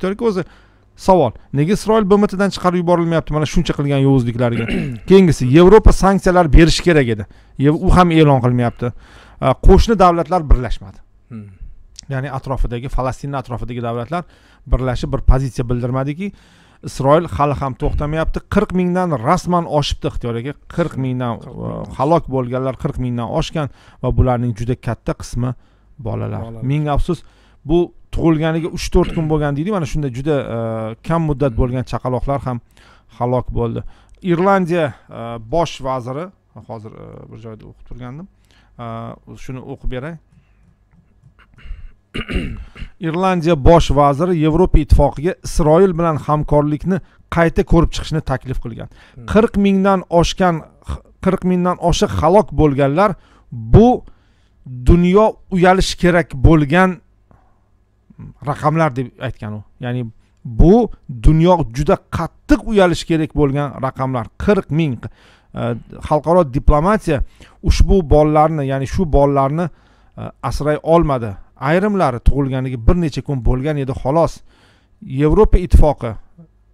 baxtiyorki o'zi savol nega isroil bmtdan chiqarib yuborilmayapti mana shuncha qilgan yovuzliklariga keyingisi yevropa sanksiyalar berishi kerak edi u ham e'lon qilmayapti qo'shni davlatlar birlashmadi hmm. ya'ni atrofidagi falastinni atrofidagi davlatlar birlashib bir pozitsiya bildirmadiki isroil hali ham to'xtamayapti qirq mingdan rasman oshibdi ixtiyor aka qirq mingdan halok bo'lganlar qirq mingdan oshgan va bularning juda katta qismi bolalar ming afsus bu tug'ilganiga uch to'rt kun bo'lgan deydi mana shunday juda e, kam muddat hmm. bo'lgan chaqaloqlar ham halok bo'ldi irlandiya e, bosh vaziri hozir e, bir joyda o'qib turgandim shuni o'qib beray irlandiya bosh vaziri yevropa ittifoqiga isroil bilan hamkorlikni qayta ko'rib chiqishni taklif qilgan hmm. qirq mingdan oshgan qirq mingdan oshiq halok bo'lganlar bu dunyo uyalishi kerak bo'lgan raqamlar deb aytgan u ya'ni bu dunyo juda qattiq uyalishi kerak bo'lgan raqamlar qirq ming e, xalqaro diplomatiya ushbu bolalarni ya'ni shu bolalarni e, asray olmadi ayrimlari tug'ilganiga bir necha kun bo'lgan edi xolos yevropa ittifoqi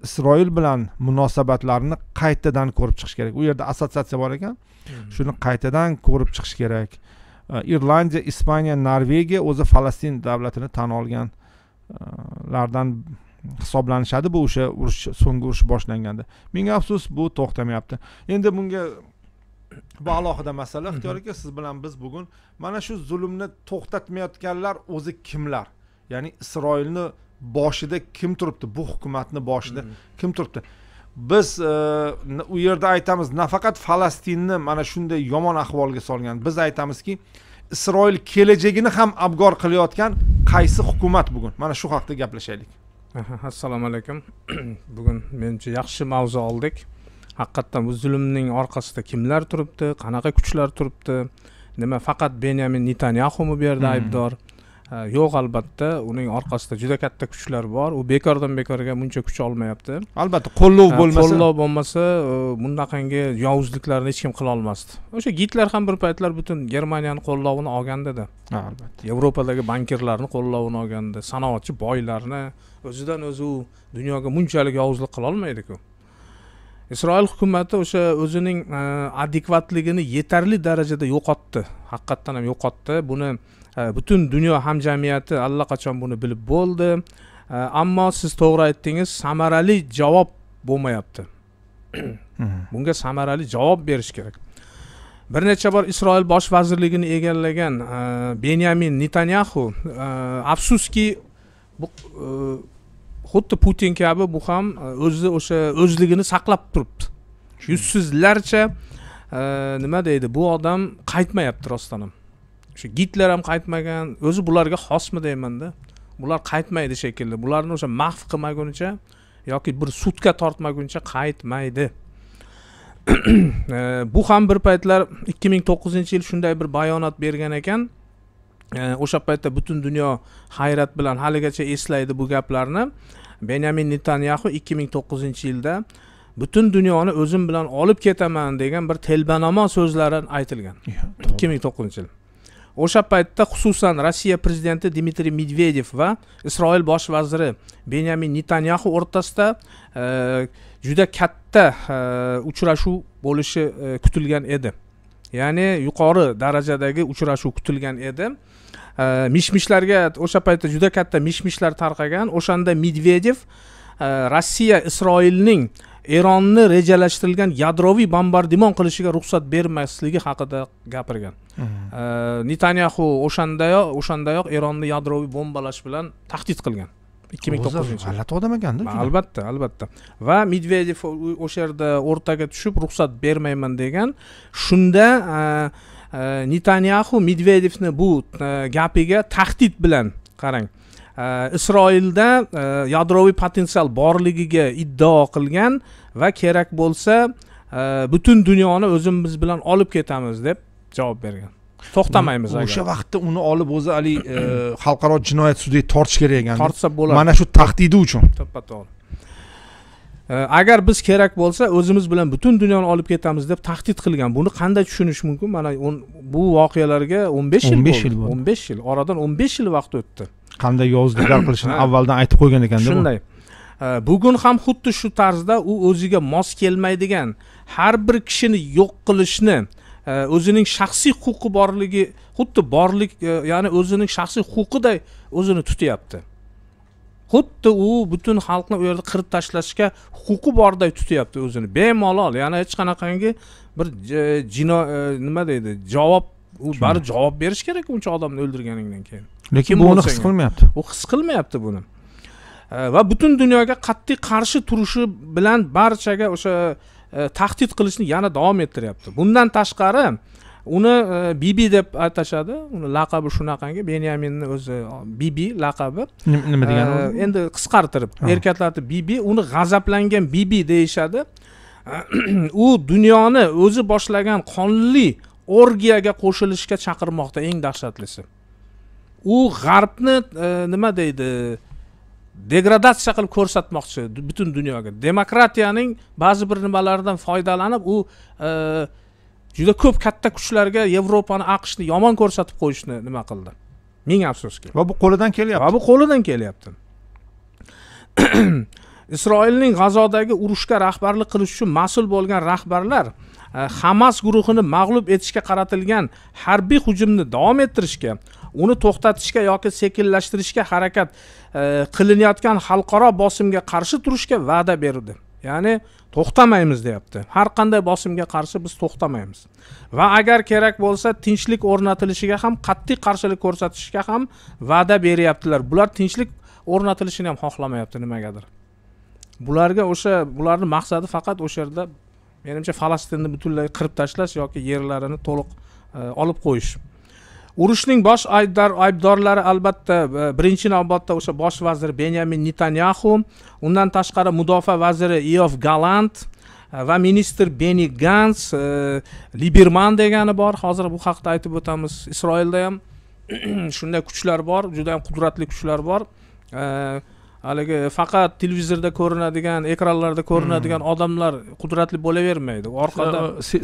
isroil bilan munosabatlarni qaytadan ko'rib chiqish kerak u yerda assotsiatsiya bor ekan hmm. shuni qaytadan ko'rib chiqish kerak irlandiya ispaniya norvegiya o'zi falastin davlatini tan olganlardan э, hisoblanishadi bu o'sha urush so'nggi urush boshlanganda ming afsus bu to'xtamayapti endi bunga bu alohida masala ixtiyor aka siz bilan biz bugun mana shu zulmni to'xtatmayotganlar o'zi kimlar ya'ni isroilni boshida kim turibdi bu hukumatni boshida kim turibdi biz e, u yerda aytamiz nafaqat falastinni mana shunday yomon ahvolga solgan biz aytamizki isroil kelajagini ham abgor qilayotgan qaysi hukumat bugun mana shu haqida gaplashaylik assalomu alaykum bugun menimcha yaxshi mavzu oldik haqiqatdan bu zulmning orqasida kimlar turibdi qanaqa kuchlar turibdi nima faqat benyamin netanyaxumi bu yerda hmm. aybdor yo'q albatta uning orqasida juda katta kuchlar bor u bekordan bekorga buncha kuch olmayapti albatta qo'llov bo'lmasa qo'llov bo'lmasa bunaqangi yovuzliklarni hech kim qila olmasdi o'sha gitler ham bir paytlar butun germaniyani qo'llovini olgandida albatta yevropadagi bankirlarni qo'llovini olganda sanoatchi boylarni o'zidan o'zi u dunyoga bunchalik yovuzlik qila olmaydiku isroil hukumati o'sha o'zining adekvatligini yetarli darajada yo'qotdi haqiqatdan ham yo'qotdi buni butun dunyo hamjamiyati allaqachon buni bilib bo'ldi ammo siz to'g'ri aytdingiz samarali javob bo'lmayapti mhm. bunga samarali javob berish kerak bir necha bor isroil bosh vazirligini egallagan benyamin netanyaxu afsuski bu e, xuddi putin kabi bu ham e, o'zi o'sha o'zligini saqlab turibdi yuzsizlarcha e, nima deydi bu odam qaytmayapti rostdan ham o'sha gitler ham qaytmagan o'zi bularga xosmi deymanda bular qaytmaydi shekilli bularni o'sha mahv qilmagunicha yoki bir sutka tortmaguncha qaytmaydi e, bu ham bir paytlar ikki ming to'qqizinchi yil shunday bir bayonot bergan ekan e, o'sha paytda butun dunyo hayrat bilan haligacha eslaydi bu gaplarni benyamin netanyaxu ikki ming to'qqizinchi yilda butun dunyoni o'zim bilan olib ketaman degan bir telbanamo so'zlari aytilgan ikki ming to'qqizinchi yil o'sha paytda xususan rossiya prezidenti dmitriy medvedev va isroil bosh vaziri benyamin netanyaxu o'rtasida e, juda katta e, uchrashuv bo'lishi e, kutilgan edi ya'ni yuqori darajadagi uchrashuv kutilgan edi mish mishlarga o'sha paytda juda katta mish mishlar tarqagan o'shanda medvedev rossiya isroilning eronni rejalashtirilgan yadroviy bombardimon qilishiga ruxsat bermasligi haqida gapirgan mhm. netanyaxu o'shandayoq o'shandayoq eronni yadroviy bombalash bilan tahdid qilgan ikki ming to'qqizinchi yil g'alati odam ekanda albatta albatta va medvedev o'sha yerda o'rtaga tushib ruxsat bermayman degan shunda e, e, netanyaxu medvedevni bu e, gapiga tahdid bilan qarang Э, isroilda э, yadroviy potensial borligiga iddao qilgan va kerak bo'lsa э, butun dunyoni o'zimiz bilan olib ketamiz deb javob bergan to'xtamaymiz o'sha vaqtda uni olib o'zi haligi e, xalqaro jinoyat sudiga tortish kerak ekan tortsa bo'ladi mana shu tahdidi uchun to'ppa to'g'ri agar biz kerak bo'lsa o'zimiz bilan butun dunyoni olib ketamiz deb tahdid qilgan buni qanday tushunish mumkin mana bu voqealarga o'n besh yil o'n besh yil o'n besh yil oradan o'n besh yil vaqt o'tdi qanday yovuzliklar qilishini avvaldan aytib qo'ygan ekanda shunday bugun ham xuddi shu tarzda u o'ziga mos kelmaydigan har bir kishini yo'q qilishni o'zining shaxsiy huquqi borligi xuddi borlik e, ya'ni o'zining shaxsiy huquqiday o'zini tutyapti xuddi u butun xalqni u yerda qirib tashlashga huquqi borday tutyapti o'zini bemalol ya'ni hech qanaqangi bir e, jino e, nima deydi javob u baribir javob berish kerak uncha odamni o'ldirganingdan keyin lekin bu his qilmayapti u his qilmayapti buni e, va butun dunyoga qat'iy qarshi turishi bilan barchaga o'sha e, tahdid qilishni yana davom ettiryapti bundan tashqari uni e, bibi deb atashadi uni laqabi shunaqangi benyaminni o'zi bibi laqabi nima degani endi qisqartirib erkaklarni bibi uni g'azablangan bibi deyishadi u dunyoni o'zi boshlagan qonli orgiyaga qo'shilishga chaqirmoqda eng dahshatlisi u g'arbni e, nima deydi degradatsiya qilib ko'rsatmoqchi butun dunyoga demokratiyaning ba'zi bir nimalaridan foydalanib u e, juda ko'p katta kuchlarga yevropani aqshni yomon ko'rsatib qo'yishni nima qildi ming afsuski va bu qo'lidan kelyapti va bu qo'lidan kelyapti isroilning g'azodagi urushga rahbarlik qilish uchun mas'ul bo'lgan rahbarlar e, hamas guruhini mag'lub etishga qaratilgan harbiy hujumni davom ettirishga uni to'xtatishga yoki sekinlashtirishga harakat e, qilinayotgan xalqaro bosimga qarshi turishga va'da berdi ya'ni to'xtamaymiz deyapti har qanday bosimga qarshi biz to'xtamaymiz va agar kerak bo'lsa tinchlik o'rnatilishiga ham qat'iy qarshilik ko'rsatishga ham va'da beryaptilar bular tinchlik o'rnatilishini ham xohlamayapti nimagadir bularga o'sha bularni maqsadi faqat o'sha yerda menimcha falastinni butunlay qirib tashlash yoki yerlarini to'liq e, olib qo'yish urushning bosh aybdorlari albatta e, birinchi navbatda o'sha bosh vazir benyamin netanyaxu undan tashqari mudofaa vaziri iof galand e, va ministr beni gans e, liberman degani bor hozir bu haqida aytib o'tamiz isroilda ham shunday kuchlar bor juda yam qudratli kuchlar bor haligi faqat televizorda ko'rinadigan ekranlarda ko'rinadigan hmm. odamlar qudratli bo'lavermaydi orqada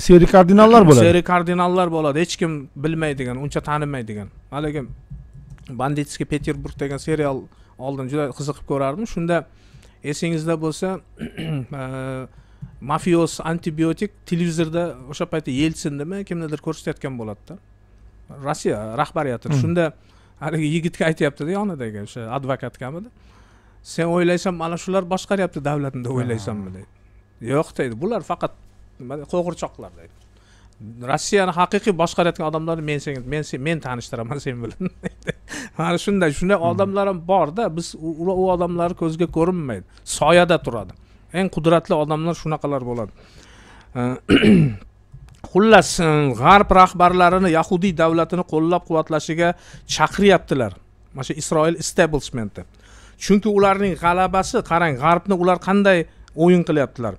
seri kardinallar bo'ladi seri kardinallar bo'ladi hech kim bilmaydigan uncha tanimaydigan haligi banditskiy peterburg degan serial oldin juda qiziqib ko'rardim shunda esingizda bo'lsa e, mafios antibiotik televizorda o'sha paytda yelsindimi kimnidir ko'rsatayotgan bo'ladida rossiya rahbariyatini hmm. shunda haligi yigitga aytyaptida yonidagi o'sha advokatkamidi sen o'ylaysan mana shular boshqaryapti davlatni deb o'ylaysanmi deydi yo'q deydi bular faqat nima qo'g'irchoqlar deydi rossiyani haqiqiy boshqarayotgan odamlarni men senga men men tanishtiraman sen bilan mana shunday shunday hmm. odamlar ham borda biz u odamlar ko'zga ko'rinmaydi soyada turadi eng qudratli odamlar shunaqalar bo'ladi xullas e, g'arb rahbarlarini yahudiy davlatini qo'llab quvvatlashiga chaqiryaptilar mana shu isroil establishmenti chunki ularning g'alabasi qarang g'arbni ular qanday o'yin qilyaptilar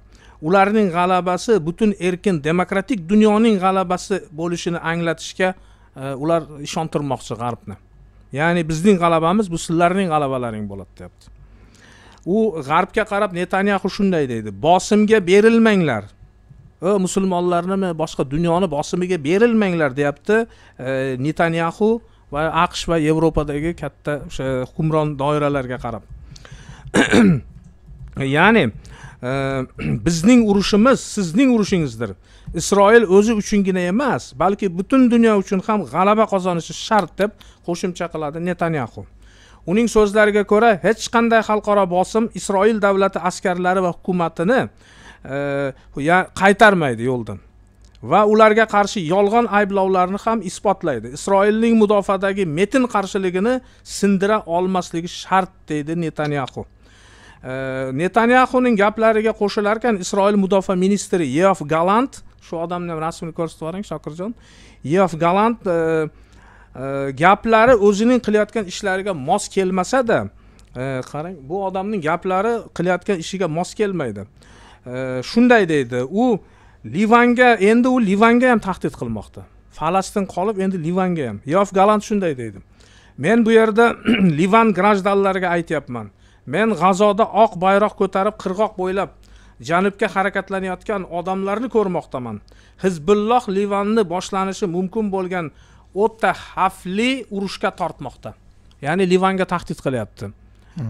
ularning g'alabasi butun erkin demokratik dunyoning g'alabasi bo'lishini anglatishga e, ular ishontirmoqchi g'arbni ya'ni bizning g'alabamiz bu sizlarning g'alabalaring bo'ladi deyapti u g'arbga qarab netanyaxu shunday deydi bosimga berilmanglar e, musulmonlarnimi boshqa dunyoni bosimiga berilmanglar deyapti e, netanyaxu va aqsh va yevropadagi katta o'sha hukmron doiralarga qarab ya'ni e, bizning urushimiz sizning urushingizdir isroil o'zi uchungina emas balki butun dunyo uchun ham g'alaba qozonishi shart deb qo'shimcha qiladi netanyaxu uning so'zlariga ko'ra hech qanday xalqaro bosim isroil davlati askarlari va hukumatini e, qaytarmaydi yo'ldan va ularga qarshi yolg'on ayblovlarni ham isbotlaydi isroilning mudofaadagi metin qarshiligini sindira olmasligi shart deydi netanyaxu netanyaxuning gaplariga qo'shilarkan isroil mudofaa ministri yeof galant shu odamni ham rasmini ko'rsatib yuboring shokirjon yeof galant e, e, gaplari o'zining qilayotgan ishlariga mos kelmasada e, qarang bu odamning gaplari qilayotgan ishiga mos kelmaydi e, shunday deydi u livanga endi u livanga ham tahdid qilmoqda falastin qolib endi livanga ham yof galant shunday deydi men bu yerda livan grajdanlariga aytyapman men g'azoda oq bayroq ko'tarib qirg'oq bo'ylab janubga harakatlanayotgan odamlarni ko'rmoqdaman hizbulloh livanni boshlanishi mumkin bo'lgan o'ta xavfli urushga tortmoqda ya'ni livanga tahdid qilyapti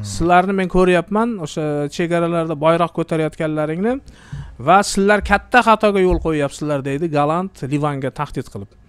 sizlarni men ko'ryapman o'sha chegaralarda bayroq ko'tarayotganlaringni va sizlar katta xatoga yo'l qo'yyapsizlar deydi galant livanga tahdid qilib